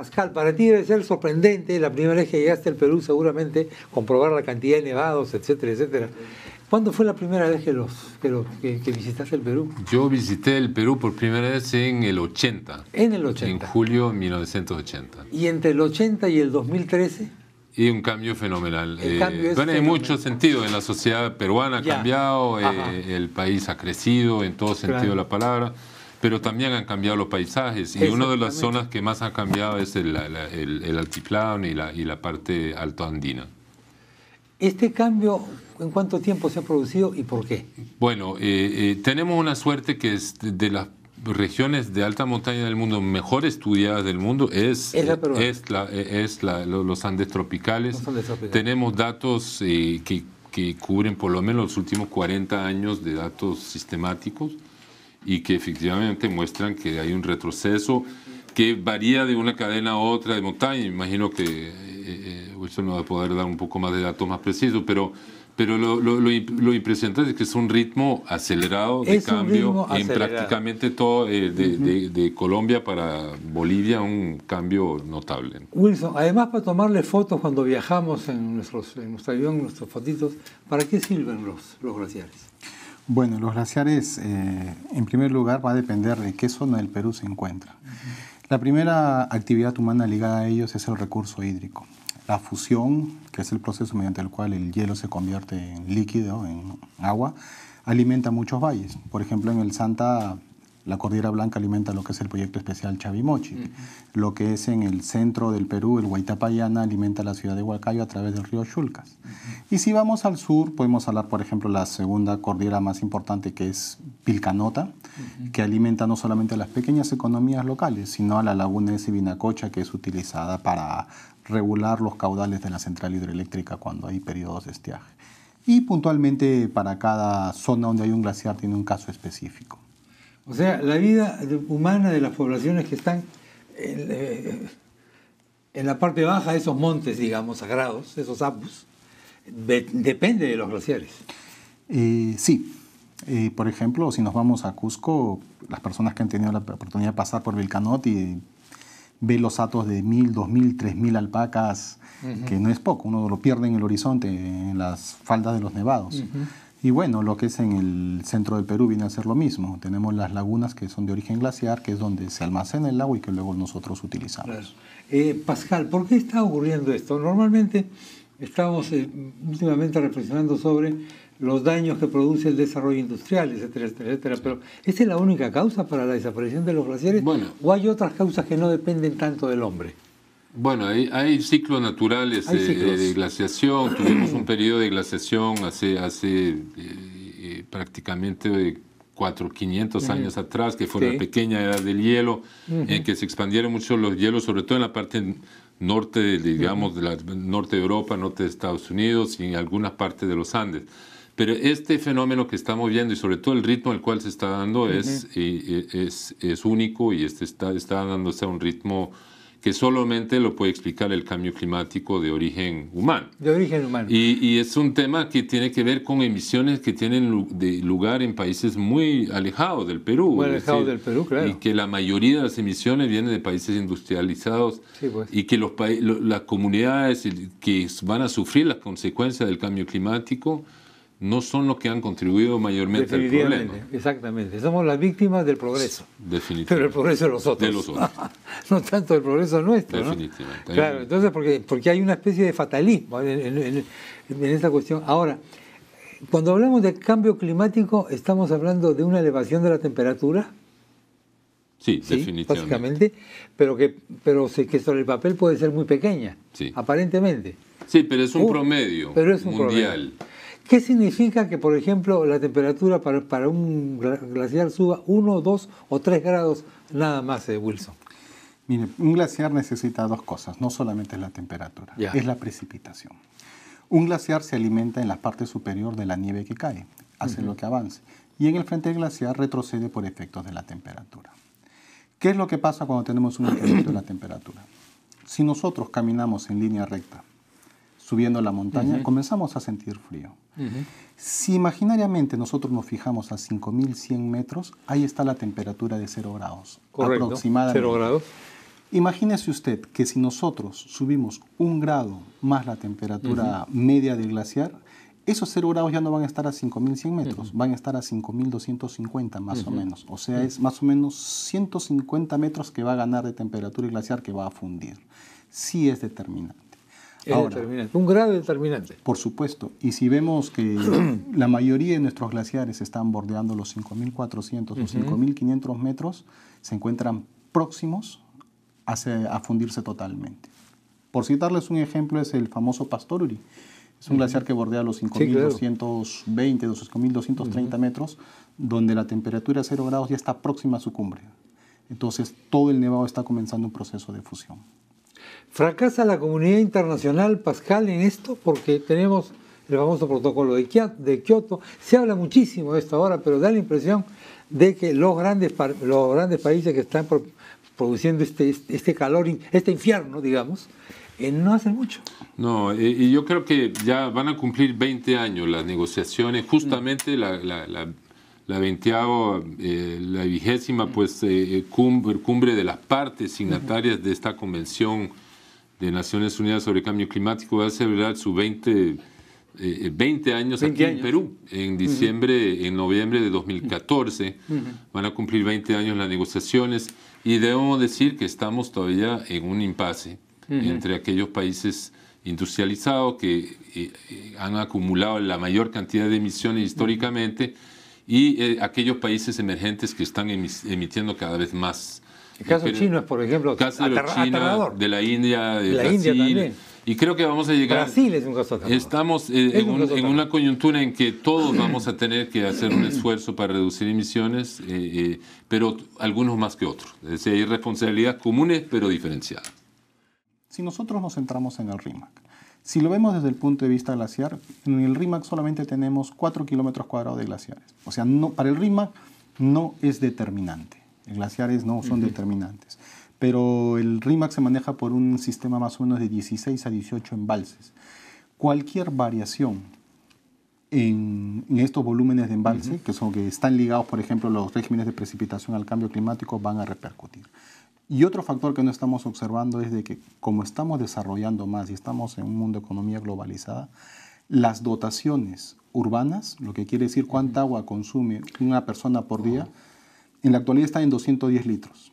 Pascal, para ti debe ser sorprendente la primera vez que llegaste al Perú, seguramente, comprobar la cantidad de nevados, etcétera, etcétera. ¿Cuándo fue la primera vez que, los, que, visitaste el Perú? Yo visité el Perú por primera vez en el 80. En el 80. En julio de 1980. ¿Y entre el 80 y el 2013? Y un cambio fenomenal. Eh, cambio bueno, en muchos sentidos, en la sociedad peruana ha cambiado, eh, el país ha crecido en todo sentido de la palabra pero también han cambiado los paisajes y una de las zonas que más ha cambiado es el, altiplano y la, parte alto andina. ¿Este cambio en cuánto tiempo se ha producido y por qué? Bueno, eh, eh, tenemos una suerte que es de las regiones de alta montaña del mundo mejor estudiadas del mundo es, es, la, es, los, Andes tropicales. Tenemos datos eh, que, que, cubren por lo menos los últimos 40 años de datos sistemáticos y que efectivamente muestran que hay un retroceso que varía de una cadena a otra de montaña. Imagino que Wilson eh, eh, eh, nos va a poder dar un poco más de datos más precisos, pero, pero lo, lo, impresionante es que es un ritmo acelerado de cambio en prácticamente todo, de, Colombia para Bolivia, un cambio notable. Wilson, además para tomarle fotos cuando viajamos en, nuestros, en nuestro avión, nuestros fotitos, ¿para qué sirven los, los glaciares? Bueno, los glaciares, eh, en primer lugar, va a depender de qué zona del Perú se encuentra. La primera actividad humana ligada a ellos es el recurso hídrico. La fusión, que es el proceso mediante el cual el hielo se convierte en líquido, en agua, alimenta muchos valles. Por ejemplo, en el Santa la Cordillera Blanca alimenta lo que es el proyecto especial Chavimochi. Lo que es en el centro del Perú, el guaitapayana alimenta la ciudad de Huacayo a través del río Chulcas. Y si vamos al sur, podemos hablar, por ejemplo, la segunda cordillera más importante que es Pilcanota, que alimenta no solamente a las pequeñas economías locales, sino a la laguna de Sibinacocha, que es utilizada para regular los caudales de la central hidroeléctrica cuando hay periodos de estiaje. Y puntualmente para cada zona donde hay un glaciar tiene un caso específico. O sea, la vida humana de las poblaciones que están en, eh, la parte baja de esos montes, digamos, sagrados, esos apus, depende de los glaciares. Eh, sí. Eh, por ejemplo, si nos vamos a Cusco, las personas que han tenido la oportunidad de pasar por Vilcanot y ve los atos de mil, dos mil, tres mil alpacas, que no es poco, uno lo pierde en el horizonte, en las faldas de los nevados. Y bueno, lo que es en el centro del Perú viene a ser lo mismo. Tenemos las lagunas que son de origen glaciar, que es donde se almacena el agua y que luego nosotros utilizamos. Eh, Pascal, ¿por qué está ocurriendo esto? Normalmente estamos eh, últimamente reflexionando sobre los daños que produce el desarrollo industrial, etcétera, etcétera, etcétera. Pero ¿esa es la única causa para la desaparición de los glaciares? Bueno, ¿O hay otras causas que no dependen tanto del hombre? Bueno, hay, ciclos naturales de glaciación. Tuvimos un periodo de glaciación hace, hace eh, eh, prácticamente 400, 500 años atrás, que fue la pequeña edad del hielo, en que se expandieron mucho los hielos, sobre todo en la parte norte, de, digamos, de norte de Europa, norte de Estados Unidos y en algunas partes de los Andes. Pero este fenómeno que estamos viendo y sobre todo el ritmo al cual se está dando es, eh, es, es, único y este está, está dándose a un ritmo que solamente lo puede explicar el cambio climático de origen humano. De origen humano. Y, es un tema que tiene que ver con emisiones que tienen lugar en países muy alejados del Perú. Muy alejados del Perú, claro. Y que la mayoría de las emisiones vienen de países industrializados pues. y que los, las comunidades que van a sufrir las consecuencias del cambio climático no son los que han contribuido mayormente al problema. Exactamente, somos las víctimas del progreso. Definitivamente. Pero el progreso de los otros. De los otros. no tanto el progreso nuestro. Definitivamente. Claro, entonces porque, porque hay una especie de fatalismo en, esta cuestión. Ahora, cuando hablamos de cambio climático, estamos hablando de una elevación de la temperatura. Sí, definitivamente. Básicamente, pero que, pero que sobre el papel puede ser muy pequeña, sí. aparentemente. Sí, pero es un uh, promedio pero es mundial. ¿Qué significa que, por ejemplo, la temperatura para, un glaciar suba 1, 2 o 3 grados nada más, eh, Wilson? Mire, un glaciar necesita dos cosas, no solamente la temperatura, es la precipitación. Un glaciar se alimenta en la parte superior de la nieve que cae, hace lo que avance, y en el frente glaciar retrocede por efectos de la temperatura. ¿Qué es lo que pasa cuando tenemos un incremento de la temperatura? Si nosotros caminamos en línea recta subiendo la montaña, comenzamos a sentir frío. Si imaginariamente nosotros nos fijamos a 5.100 metros, ahí está la temperatura de 0 grados. Correcto, aproximadamente. 0 grados. Imagínese usted que si nosotros subimos un grado más la temperatura media del glaciar, esos 0 grados ya no van a estar a 5.100 metros, van a estar a 5.250 más o menos. O sea, es más o menos 150 metros que va a ganar de temperatura glaciar que va a fundir. Sí es determinante un gran determinante. Por supuesto. Y si vemos que la mayoría de nuestros glaciares están bordeando los 5.400 o 5.500 metros, se encuentran próximos a, fundirse totalmente. Por citarles un ejemplo, es el famoso Pastoruri. Es un glaciar que bordea los 5.220, sí, 5.230 metros, donde la temperatura a 0 grados ya está próxima a su cumbre. Entonces, todo el nevado está comenzando un proceso de fusión. ¿Fracasa la comunidad internacional, Pascal, en esto? Porque tenemos el famoso protocolo de, Kioto. Se habla muchísimo de esto ahora, pero da la impresión de que los grandes, los grandes países que están produciendo este, este, este calor, este infierno, digamos, eh, no hacen mucho. No, eh, y yo creo que ya van a cumplir 20 años las negociaciones, justamente la la eh, la vigésima pues, eh, eh, cumbre, de las partes signatarias de esta Convención de Naciones Unidas sobre Cambio Climático va a celebrar sus 20, años aquí en Perú. En diciembre, en noviembre de 2014 van a cumplir 20 años las negociaciones y debemos decir que estamos todavía en un impasse entre aquellos países industrializados que han acumulado la mayor cantidad de emisiones históricamente y eh, aquellos países emergentes que están emitiendo cada vez más. El caso eh, chino es, por ejemplo, el caso de, China, de la India, de la India también. Y creo que vamos a llegar. Brasil es un caso también. Estamos eh, en, una coyuntura en que todos vamos a tener que hacer un esfuerzo para reducir emisiones, pero algunos más que otros. Es decir, hay responsabilidades comunes pero diferenciadas. Si nosotros nos centramos en el RIMAC, si lo vemos desde el punto de vista glaciar, en el RIMAC solamente tenemos 4 kilómetros cuadrados de glaciares. O sea, no, para el RIMAC no es determinante. Los glaciares no son determinantes. Pero el RIMAC se maneja por un sistema más o menos de 16 a 18 embalses. Cualquier variación en, estos volúmenes de embalse, que, son, que están ligados, por ejemplo, los regímenes de precipitación al cambio climático, van a repercutir. Y otro factor que no estamos observando es de que como estamos desarrollando más y estamos en un mundo de economía globalizada, las dotaciones urbanas, lo que quiere decir cuánta agua consume una persona por día, en la actualidad está en 210 litros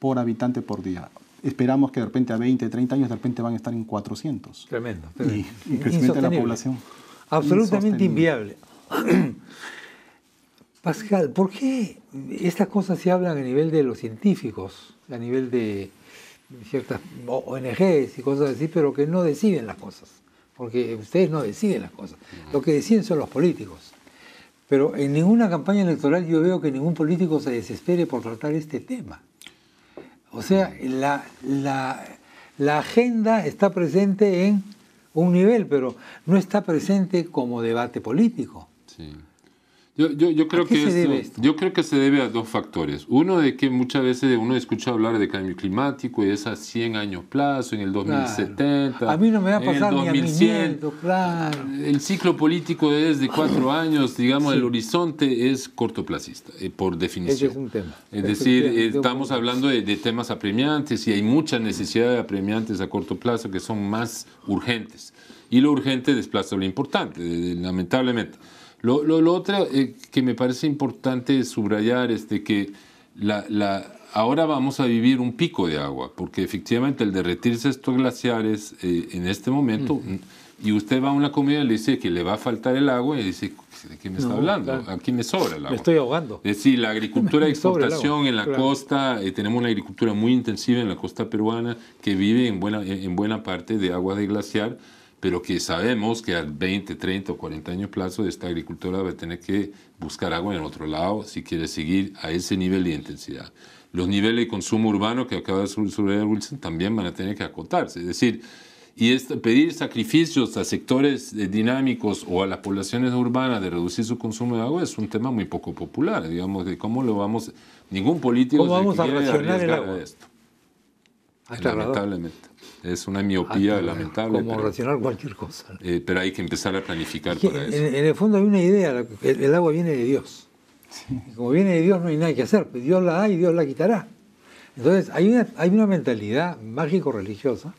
por habitante por día. Esperamos que de repente a 20, 30 años de repente van a estar en 400. Tremendo. tremendo. Y, crecimiento de la población. Absolutamente inviable. Pascal, ¿por qué estas cosas se hablan a nivel de los científicos, a nivel de ciertas ONGs y cosas así, pero que no deciden las cosas? Porque ustedes no deciden las cosas. Lo que deciden son los políticos. Pero en ninguna campaña electoral yo veo que ningún político se desespere por tratar este tema. O sea, la, agenda está presente en un nivel, pero no está presente como debate político. Sí. Yo, creo que yo creo que se debe a dos factores. Uno de que muchas veces uno escucha hablar de cambio climático y es a 100 años plazo, en el 2070. A mí no me va a pasar en el El ciclo político desde de cuatro años, digamos, el horizonte es cortoplacista, eh, por definición. Ese es un tema. Es decir, estamos hablando de, temas apremiantes y hay mucha necesidad de apremiantes a corto plazo que son más urgentes. Y lo urgente desplaza lo importante, lamentablemente. Lo, lo, otro eh, que me parece importante subrayar es que la, la, ahora vamos a vivir un pico de agua, porque efectivamente el derretirse estos glaciares eh, en este momento, y usted va a una comida y le dice que le va a faltar el agua, y dice, ¿de qué me está hablando? Aquí me sobra el agua. Me estoy ahogando. Es decir, la agricultura de exportación en la costa, eh, tenemos una agricultura muy intensiva en la costa peruana que vive en buena, en buena parte de agua de glaciar pero que sabemos que al 20, 30 o 40 años plazo esta agricultura va a tener que buscar agua en otro lado si quiere seguir a ese nivel de intensidad. Los niveles de consumo urbano que acaba de subrayar Wilson también van a tener que acotarse, es decir, y este, pedir sacrificios a sectores eh, dinámicos o a las poblaciones urbanas de reducir su consumo de agua es un tema muy poco popular, digamos, de cómo lo vamos, ningún político vamos a esto. Ah, lamentablemente. Es una miopía ah, lamentable. Como racionar cualquier cosa. Eh, pero hay que empezar a planificar para en, eso. En el fondo hay una idea, el, agua viene de Dios. Como viene de Dios no hay nada que hacer, pues Dios la da y Dios la quitará. Entonces hay una, mentalidad mágico-religiosa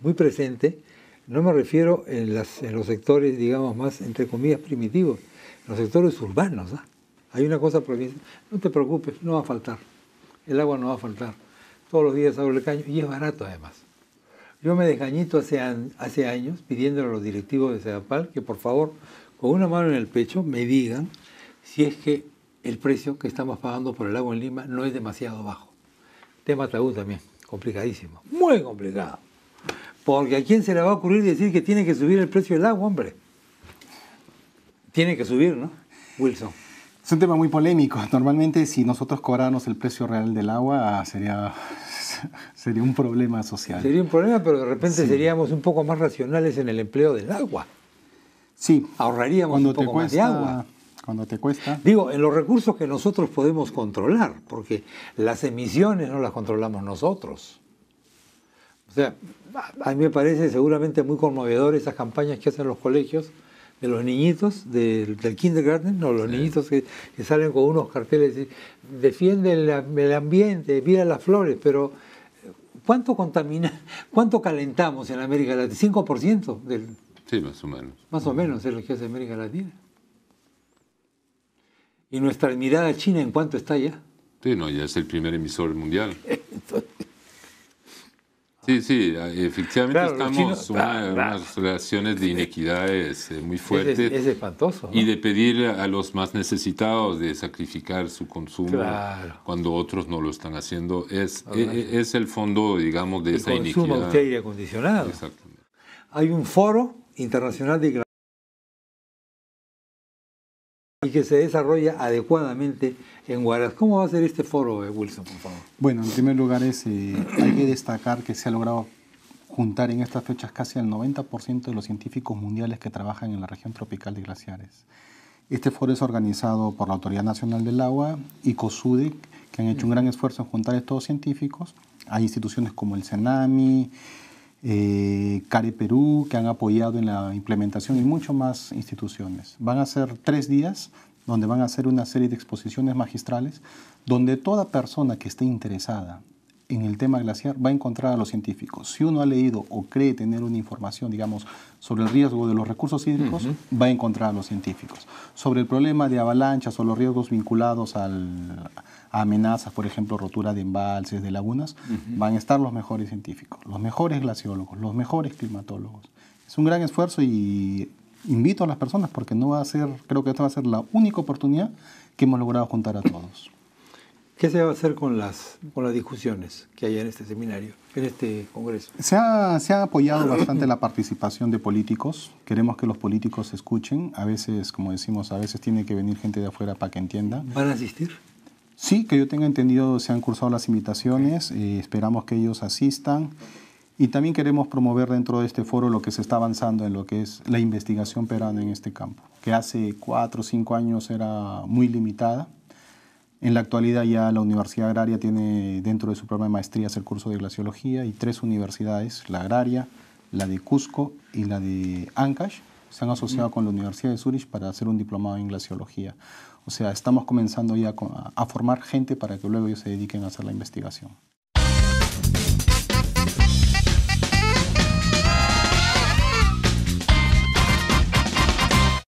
muy presente, no me refiero en, los sectores, digamos, más, entre comillas, primitivos, en los sectores urbanos. ¿ah? Hay una cosa no te preocupes, no va a faltar, el agua no va a faltar todos los días abro el caño y es barato además. Yo me desgañito hace, años pidiéndole a los directivos de Cedapal que por favor, con una mano en el pecho, me digan si es que el precio que estamos pagando por el agua en Lima no es demasiado bajo. Tema tabú también, complicadísimo, muy complicado. Porque a quién se le va a ocurrir decir que tiene que subir el precio del agua, hombre. Tiene que subir, ¿no? Wilson. Es un tema muy polémico. Normalmente si nosotros cobráramos el precio real del agua ah, sería, sería un problema social. Sería un problema, pero de repente seríamos un poco más racionales en el empleo del agua. Sí. Ahorraríamos un poco más de agua. Cuando te cuesta. Digo, en los recursos que nosotros podemos controlar, porque las emisiones no las controlamos nosotros. O sea, a mí me parece seguramente muy conmovedor esas campañas que hacen los colegios de los niñitos del, del kindergarten, no, los niñitos que, salen con unos carteles y defiende el, el ambiente, mira las flores, pero eh, ¿cuánto contamina, cuánto calentamos en América Latina? 5% del... Sí, más o menos. Más o menos es lo que hace América Latina. Y nuestra mirada china en cuánto está ya. Sí, no, ya es el primer emisor mundial. Entonces, Sí, sí, eh, efectivamente estamos en unas relaciones de inequidades eh, muy fuertes. Es, espantoso. Y de pedir a los más necesitados de sacrificar su consumo cuando otros no lo están haciendo es, e, e, es, el fondo, digamos, de esa inequidad. El consumo acondicionado. Exactamente. Hay un foro internacional de y que se desarrolla adecuadamente en Huaraz. ¿Cómo va a ser este foro, eh, Wilson, por favor? Bueno, en primer lugar es, eh, hay que destacar que se ha logrado juntar en estas fechas casi el 90% de los científicos mundiales que trabajan en la región tropical de glaciares. Este foro es organizado por la Autoridad Nacional del Agua y COSUDEC, que han hecho un gran esfuerzo en juntar a estos científicos. Hay instituciones como el CENAMI, eh, Care Perú, que han apoyado en la implementación y mucho más instituciones. Van a ser tres días donde van a hacer una serie de exposiciones magistrales, donde toda persona que esté interesada en el tema glaciar va a encontrar a los científicos. Si uno ha leído o cree tener una información, digamos, sobre el riesgo de los recursos hídricos, va a encontrar a los científicos. Sobre el problema de avalanchas o los riesgos vinculados a amenazas, por ejemplo, rotura de embalses, de lagunas, van a estar los mejores científicos, los mejores glaciólogos, los mejores climatólogos. Es un gran esfuerzo y invito a las personas porque no va a ser, creo que esta va a ser la única oportunidad que hemos logrado juntar a todos. ¿Qué se va a hacer con las, con las discusiones que hay en este seminario, en este Congreso? Se ha, se ha apoyado bastante la participación de políticos. Queremos que los políticos escuchen. A veces, como decimos, a veces tiene que venir gente de afuera para que entienda. ¿Van a asistir? Sí, que yo tenga entendido, se han cursado las invitaciones. Eh, esperamos que ellos asistan. Y también queremos promover dentro de este foro lo que se está avanzando en lo que es la investigación peruana en este campo, que hace cuatro o cinco años era muy limitada. En la actualidad ya la Universidad Agraria tiene dentro de su programa de maestrías el curso de glaciología y tres universidades, la Agraria, la de Cusco y la de Ancash, se han asociado con la Universidad de Zurich para hacer un diplomado en glaciología. O sea, estamos comenzando ya a formar gente para que luego ellos se dediquen a hacer la investigación.